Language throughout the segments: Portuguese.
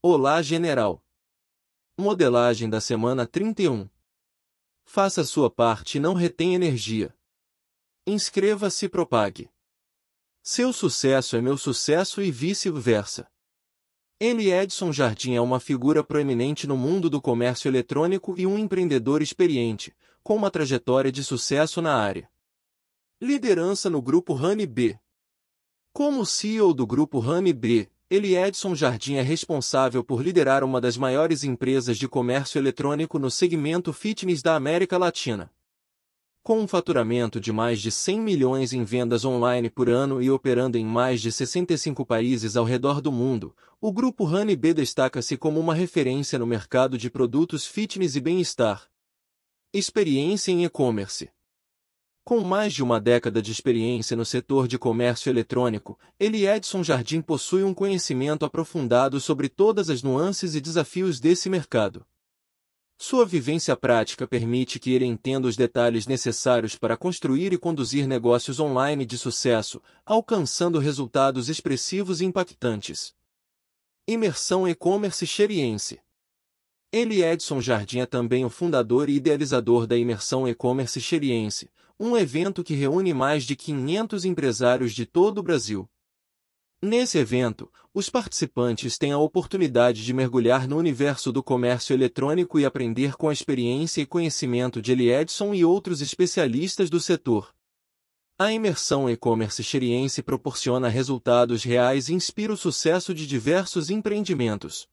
Olá, General. Modelagem da semana 31. Faça sua parte e não retém energia. Inscreva-se e propague. Seu sucesso é meu sucesso e vice-versa. M. Edson Jardim é uma figura proeminente no mundo do comércio eletrônico e um empreendedor experiente, com uma trajetória de sucesso na área. Liderança no Grupo Rani B. Como CEO do Grupo Rani B, ele Edson Jardim é responsável por liderar uma das maiores empresas de comércio eletrônico no segmento fitness da América Latina. Com um faturamento de mais de 100 milhões em vendas online por ano e operando em mais de 65 países ao redor do mundo, o grupo Honey B destaca-se como uma referência no mercado de produtos fitness e bem-estar. Experiência em e-commerce com mais de uma década de experiência no setor de comércio eletrônico, Eli Edson Jardim possui um conhecimento aprofundado sobre todas as nuances e desafios desse mercado. Sua vivência prática permite que ele entenda os detalhes necessários para construir e conduzir negócios online de sucesso, alcançando resultados expressivos e impactantes. Imersão e-commerce xeriense. Eli Edson Jardim é também o fundador e idealizador da Imersão E-commerce xeriense, um evento que reúne mais de 500 empresários de todo o Brasil. Nesse evento, os participantes têm a oportunidade de mergulhar no universo do comércio eletrônico e aprender com a experiência e conhecimento de Eli Edson e outros especialistas do setor. A imersão e-commerce xeriense proporciona resultados reais e inspira o sucesso de diversos empreendimentos.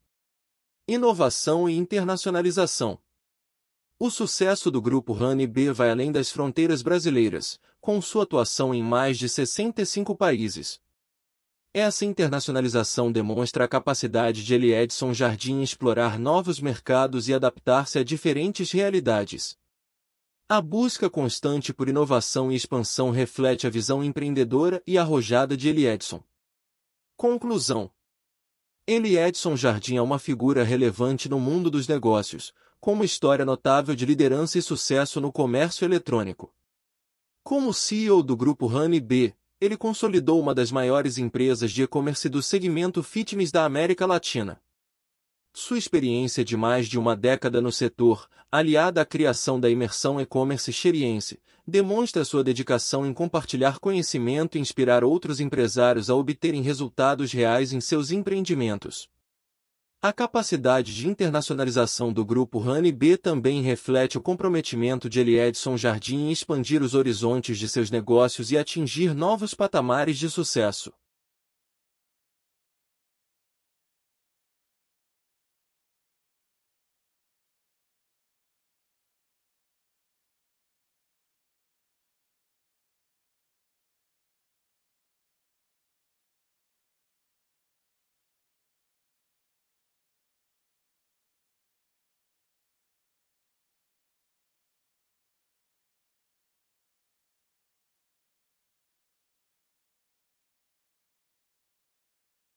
Inovação e internacionalização. O sucesso do grupo Honey Beer vai além das fronteiras brasileiras, com sua atuação em mais de 65 países. Essa internacionalização demonstra a capacidade de Eli Edson Jardim explorar novos mercados e adaptar-se a diferentes realidades. A busca constante por inovação e expansão reflete a visão empreendedora e arrojada de Eli Edson. Conclusão ele é Edson Jardim é uma figura relevante no mundo dos negócios, com uma história notável de liderança e sucesso no comércio eletrônico. Como CEO do grupo Honey B, ele consolidou uma das maiores empresas de e-commerce do segmento fitness da América Latina. Sua experiência de mais de uma década no setor, aliada à criação da imersão e-commerce xeriense, demonstra sua dedicação em compartilhar conhecimento e inspirar outros empresários a obterem resultados reais em seus empreendimentos. A capacidade de internacionalização do grupo Honey B também reflete o comprometimento de Edson Jardim em expandir os horizontes de seus negócios e atingir novos patamares de sucesso.